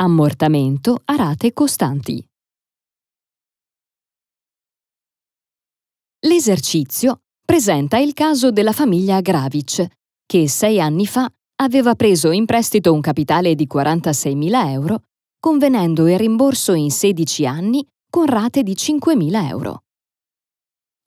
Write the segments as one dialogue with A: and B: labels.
A: ammortamento a rate costanti. L'esercizio presenta il caso della famiglia Gravic, che sei anni fa aveva preso in prestito un capitale di 46.000 euro, convenendo il rimborso in 16 anni con rate di 5.000 euro.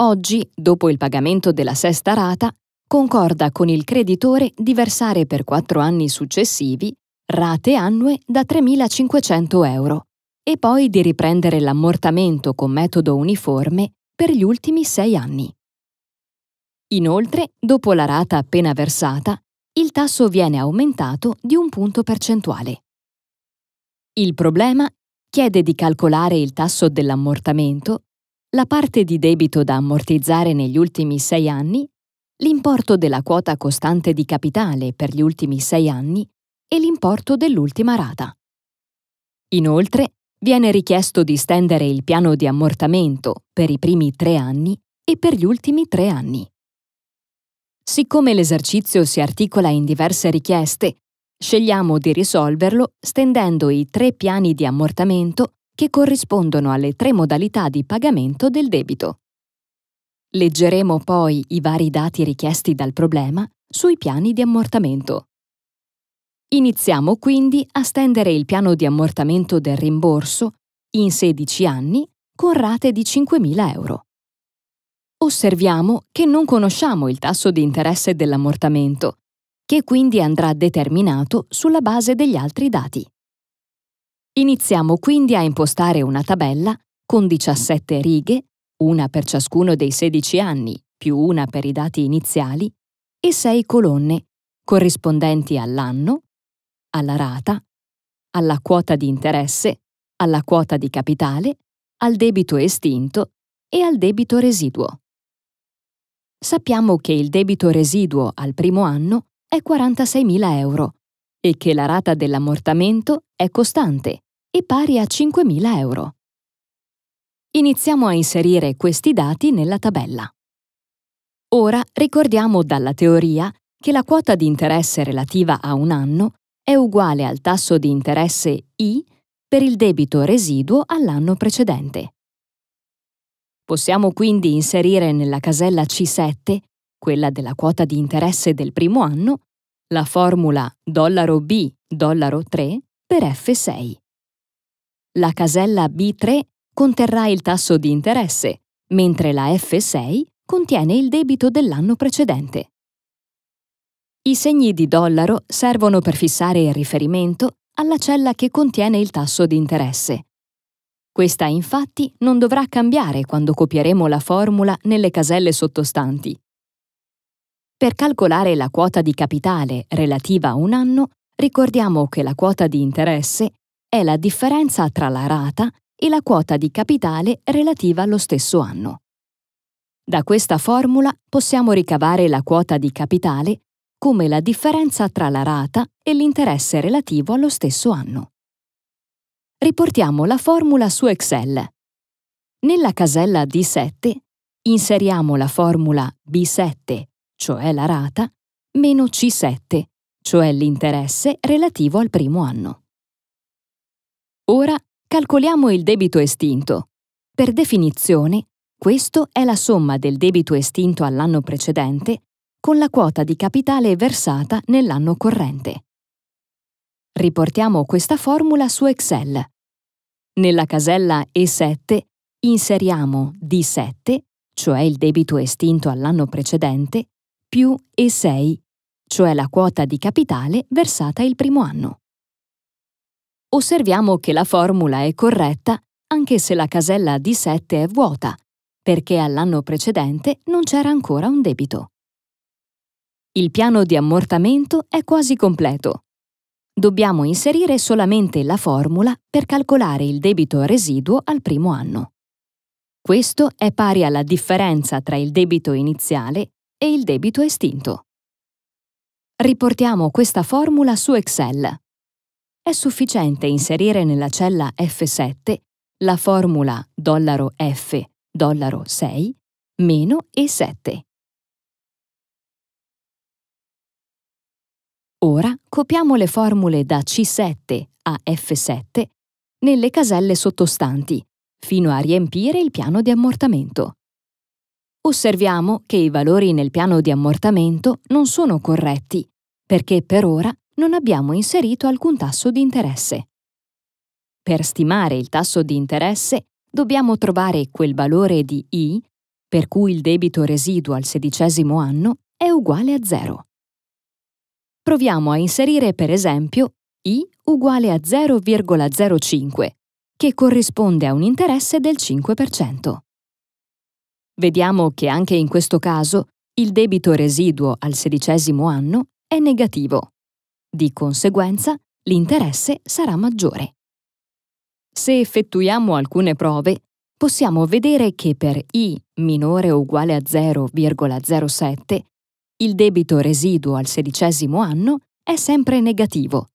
A: Oggi, dopo il pagamento della sesta rata, concorda con il creditore di versare per quattro anni successivi rate annue da 3.500 euro, e poi di riprendere l'ammortamento con metodo uniforme per gli ultimi sei anni. Inoltre, dopo la rata appena versata, il tasso viene aumentato di un punto percentuale. Il problema chiede di calcolare il tasso dell'ammortamento, la parte di debito da ammortizzare negli ultimi sei anni, l'importo della quota costante di capitale per gli ultimi sei anni e l'importo dell'ultima rata. Inoltre, viene richiesto di stendere il piano di ammortamento per i primi tre anni e per gli ultimi tre anni. Siccome l'esercizio si articola in diverse richieste, scegliamo di risolverlo stendendo i tre piani di ammortamento che corrispondono alle tre modalità di pagamento del debito. Leggeremo poi i vari dati richiesti dal problema sui piani di ammortamento. Iniziamo quindi a stendere il piano di ammortamento del rimborso in 16 anni con rate di 5.000 euro. Osserviamo che non conosciamo il tasso di interesse dell'ammortamento, che quindi andrà determinato sulla base degli altri dati. Iniziamo quindi a impostare una tabella con 17 righe, una per ciascuno dei 16 anni più una per i dati iniziali, e 6 colonne, corrispondenti all'anno, alla rata, alla quota di interesse, alla quota di capitale, al debito estinto e al debito residuo. Sappiamo che il debito residuo al primo anno è 46.000 euro e che la rata dell'ammortamento è costante e pari a 5.000 euro. Iniziamo a inserire questi dati nella tabella. Ora ricordiamo dalla teoria che la quota di interesse relativa a un anno è uguale al tasso di interesse I per il debito residuo all'anno precedente. Possiamo quindi inserire nella casella C7, quella della quota di interesse del primo anno, la formula dollaro B 3 per F6. La casella B3 conterrà il tasso di interesse, mentre la F6 contiene il debito dell'anno precedente. I segni di dollaro servono per fissare il riferimento alla cella che contiene il tasso di interesse. Questa infatti non dovrà cambiare quando copieremo la formula nelle caselle sottostanti. Per calcolare la quota di capitale relativa a un anno, ricordiamo che la quota di interesse è la differenza tra la rata e la quota di capitale relativa allo stesso anno. Da questa formula possiamo ricavare la quota di capitale come la differenza tra la rata e l'interesse relativo allo stesso anno. Riportiamo la formula su Excel. Nella casella D7 inseriamo la formula B7, cioè la rata, meno C7, cioè l'interesse relativo al primo anno. Ora calcoliamo il debito estinto. Per definizione, questo è la somma del debito estinto all'anno precedente con la quota di capitale versata nell'anno corrente. Riportiamo questa formula su Excel. Nella casella E7 inseriamo D7, cioè il debito estinto all'anno precedente, più E6, cioè la quota di capitale versata il primo anno. Osserviamo che la formula è corretta anche se la casella D7 è vuota, perché all'anno precedente non c'era ancora un debito. Il piano di ammortamento è quasi completo. Dobbiamo inserire solamente la formula per calcolare il debito residuo al primo anno. Questo è pari alla differenza tra il debito iniziale e il debito estinto. Riportiamo questa formula su Excel. È sufficiente inserire nella cella F7 la formula dollaro F, dollaro 6, meno E7 Ora copiamo le formule da C7 a F7 nelle caselle sottostanti, fino a riempire il piano di ammortamento. Osserviamo che i valori nel piano di ammortamento non sono corretti, perché per ora non abbiamo inserito alcun tasso di interesse. Per stimare il tasso di interesse dobbiamo trovare quel valore di I per cui il debito residuo al sedicesimo anno è uguale a zero proviamo a inserire per esempio i uguale a 0,05, che corrisponde a un interesse del 5%. Vediamo che anche in questo caso il debito residuo al sedicesimo anno è negativo. Di conseguenza, l'interesse sarà maggiore. Se effettuiamo alcune prove, possiamo vedere che per i minore o uguale a 0,07 il debito residuo al sedicesimo anno è sempre negativo,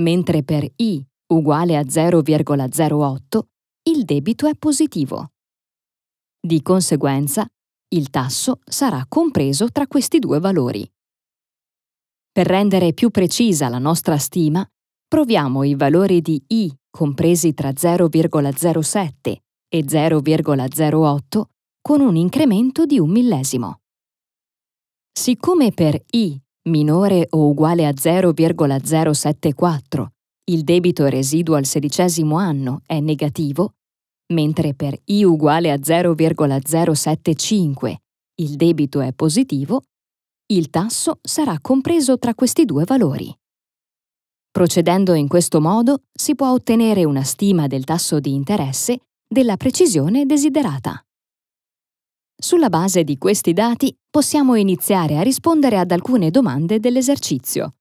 A: mentre per I uguale a 0,08 il debito è positivo. Di conseguenza, il tasso sarà compreso tra questi due valori. Per rendere più precisa la nostra stima, proviamo i valori di I compresi tra 0,07 e 0,08 con un incremento di un millesimo. Siccome per i minore o uguale a 0,074 il debito residuo al sedicesimo anno è negativo, mentre per i uguale a 0,075 il debito è positivo, il tasso sarà compreso tra questi due valori. Procedendo in questo modo si può ottenere una stima del tasso di interesse della precisione desiderata. Sulla base di questi dati possiamo iniziare a rispondere ad alcune domande dell'esercizio.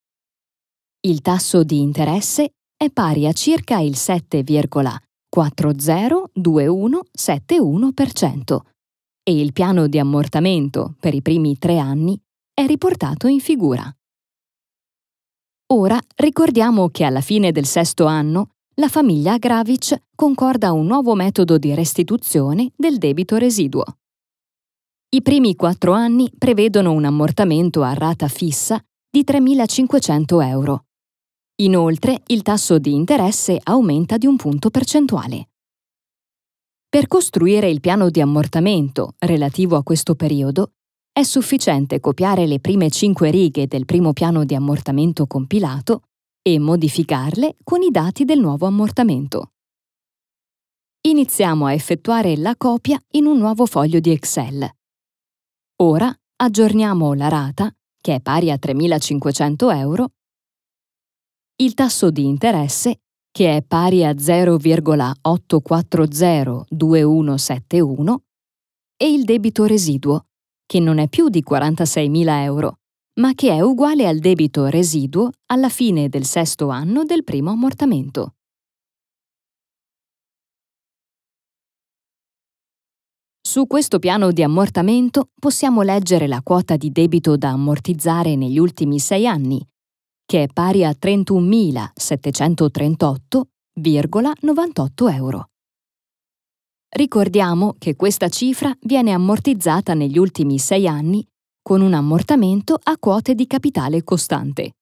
A: Il tasso di interesse è pari a circa il 7,402171% e il piano di ammortamento per i primi tre anni è riportato in figura. Ora ricordiamo che alla fine del sesto anno la famiglia Gravic concorda un nuovo metodo di restituzione del debito residuo. I primi quattro anni prevedono un ammortamento a rata fissa di 3.500 euro. Inoltre il tasso di interesse aumenta di un punto percentuale. Per costruire il piano di ammortamento relativo a questo periodo è sufficiente copiare le prime cinque righe del primo piano di ammortamento compilato e modificarle con i dati del nuovo ammortamento. Iniziamo a effettuare la copia in un nuovo foglio di Excel Ora aggiorniamo la rata, che è pari a 3.500 euro, il tasso di interesse, che è pari a 0,8402171, e il debito residuo, che non è più di 46.000 euro, ma che è uguale al debito residuo alla fine del sesto anno del primo ammortamento. Su questo piano di ammortamento possiamo leggere la quota di debito da ammortizzare negli ultimi sei anni, che è pari a 31.738,98 euro. Ricordiamo che questa cifra viene ammortizzata negli ultimi sei anni con un ammortamento a quote di capitale costante.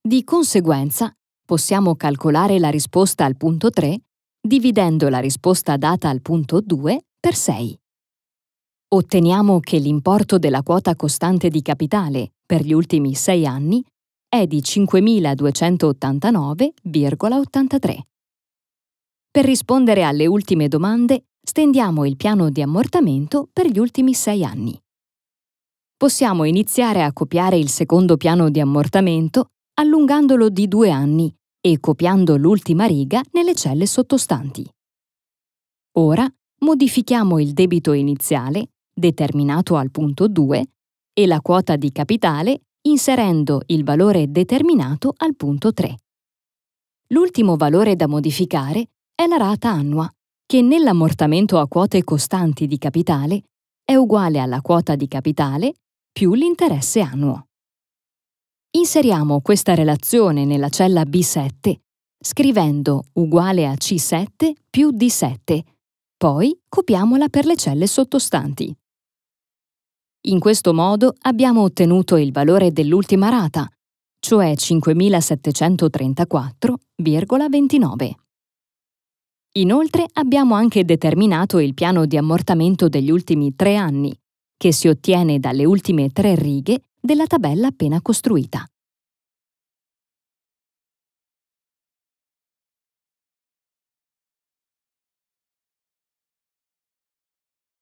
A: Di conseguenza, possiamo calcolare la risposta al punto 3 dividendo la risposta data al punto 2 per 6. Otteniamo che l'importo della quota costante di capitale per gli ultimi 6 anni è di 5.289,83. Per rispondere alle ultime domande, stendiamo il piano di ammortamento per gli ultimi 6 anni. Possiamo iniziare a copiare il secondo piano di ammortamento allungandolo di due anni e copiando l'ultima riga nelle celle sottostanti. Ora modifichiamo il debito iniziale, determinato al punto 2, e la quota di capitale inserendo il valore determinato al punto 3. L'ultimo valore da modificare è la rata annua, che nell'ammortamento a quote costanti di capitale è uguale alla quota di capitale più l'interesse annuo. Inseriamo questa relazione nella cella B7 scrivendo uguale a C7 più D7 poi copiamola per le celle sottostanti. In questo modo abbiamo ottenuto il valore dell'ultima rata, cioè 5734,29. Inoltre abbiamo anche determinato il piano di ammortamento degli ultimi tre anni, che si ottiene dalle ultime tre righe della tabella appena costruita.